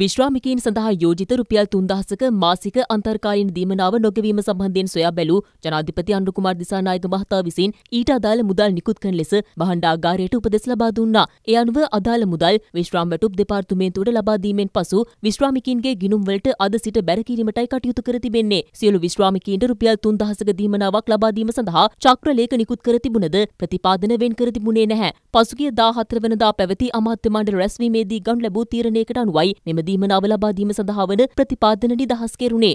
විශ්වාමිකීන් සඳහා යෝජිත රුපියල් තුන්දහසක මාසික අන්තර්කාලීන දීමනාව නොගැවීම සම්බන්ධයෙන් සොයා බැලූ ජනාධිපති අනුකුමාර් දිසානායක මහතා විසින් ඊට අදාළ මුදල් නිකුත් කරන ලෙස භාණ්ඩාගාරයට උපදෙස් ලබා දුන්නා. ඒ අනුව අදාළ මුදල් විශ්‍රාම වැටුප් දෙපාර්තමේන්තුවට ලබා දීමෙන් පසු විශ්‍රාමිකීන්ගේ ගිණුම් වලට අද සිට බැර කිරීමටයි කටයුතු කර තිබෙන්නේ. සියලු විශ්‍රාමිකීන්ට රුපියල් 3000ක දීමනාවක් ලබා දීම සඳහා චක්‍රලේඛ නිකුත් කර තිබුණද ප්‍රතිපාදන වෙන් කර තිබුණේ නැහැ. පසුගිය 14 වෙනිදා පැවති අමාත්‍ය මණ්ඩල රැස්වීමේදී ගනු ලැබූ තීරණයකට අනුවයි මෙම නිදීම නාව ලබාදීම සඳහා වන ප්‍රතිපාදන නිදහස් කෙරුණේ.